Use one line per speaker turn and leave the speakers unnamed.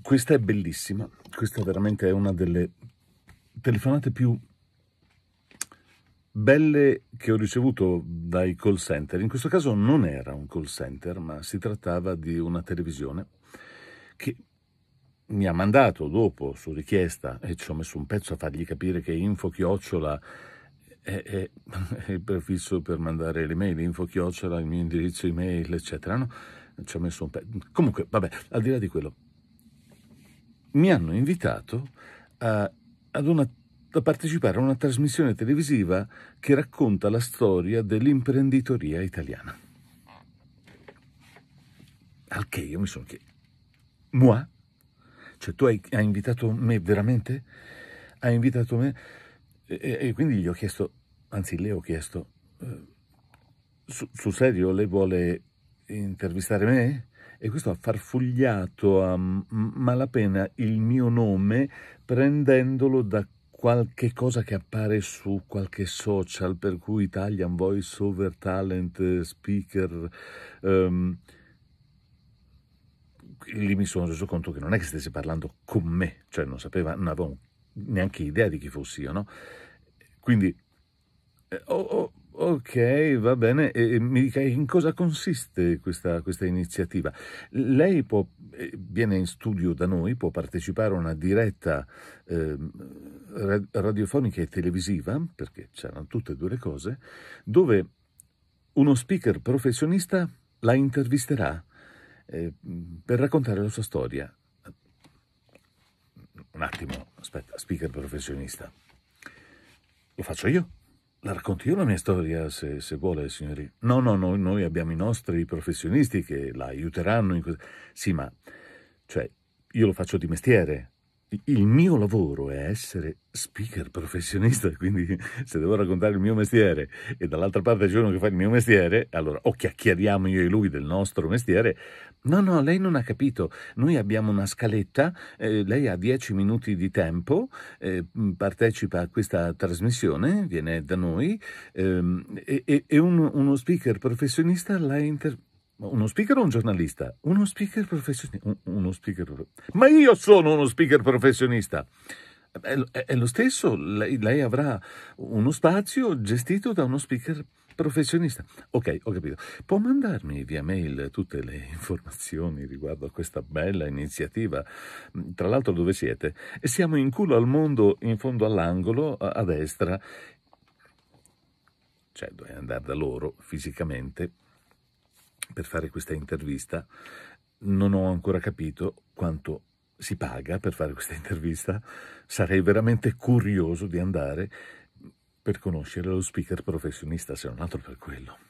Questa è bellissima, questa veramente è una delle telefonate più belle che ho ricevuto dai call center. In questo caso non era un call center, ma si trattava di una televisione che mi ha mandato dopo su richiesta e ci ho messo un pezzo a fargli capire che info chiocciola è, è, è il prefisso per mandare l'email, info chiocciola, il mio indirizzo email, eccetera. No? Ci ho messo un pezzo. Comunque, vabbè, al di là di quello, mi hanno invitato a, una, a partecipare a una trasmissione televisiva che racconta la storia dell'imprenditoria italiana. Al che io mi sono chiesto, moi? Cioè tu hai, hai, invitato me veramente? Hai invitato me? E, e, quindi gli ho chiesto, anzi le ho chiesto, eh, su, sul serio lei vuole intervistare me? E questo ha farfugliato a malapena il mio nome prendendolo da qualche cosa che appare su qualche social, per cui Italian Voice Over Talent eh, Speaker. Um, lì mi sono reso conto che non è che stesse parlando con me, cioè non sapeva, non avevo neanche idea di chi fossi io, no? Quindi eh, ho, ho Ok, va bene. E mi dica in cosa consiste questa, questa iniziativa? Lei può, eh, viene in studio da noi, può partecipare a una diretta eh, radiofonica e televisiva, perché c'erano tutte e due le cose, dove uno speaker professionista la intervisterà eh, per raccontare la sua storia. Un attimo, aspetta, speaker professionista. Lo faccio io? La racconto io la mia storia, se, se vuole, signori. No, no, no, noi abbiamo i nostri professionisti che la aiuteranno. In... Sì, ma cioè, io lo faccio di mestiere il mio lavoro è essere speaker professionista, quindi se devo raccontare il mio mestiere e dall'altra parte c'è uno che fa il mio mestiere, allora o chiacchieriamo io e lui del nostro mestiere. No, no, lei non ha capito. Noi abbiamo una scaletta, eh, lei ha 10 minuti di tempo, eh, partecipa a questa trasmissione, viene da noi eh, e, e, uno, uno speaker professionista la interpreta uno speaker o un giornalista? Uno speaker professionista. Uno speaker prof... Ma io sono uno speaker professionista. È lo stesso, lei, lei, avrà uno spazio gestito da uno speaker professionista. Ok, ho capito. Può mandarmi via mail tutte le informazioni riguardo a questa bella iniziativa? Tra l'altro dove siete? Siamo in culo al mondo, in fondo all'angolo, a, a destra. Cioè, dovrei andare da loro fisicamente per fare questa intervista, non ho ancora capito quanto si paga per fare questa intervista, sarei veramente curioso di andare per conoscere lo speaker professionista, se non altro per quello.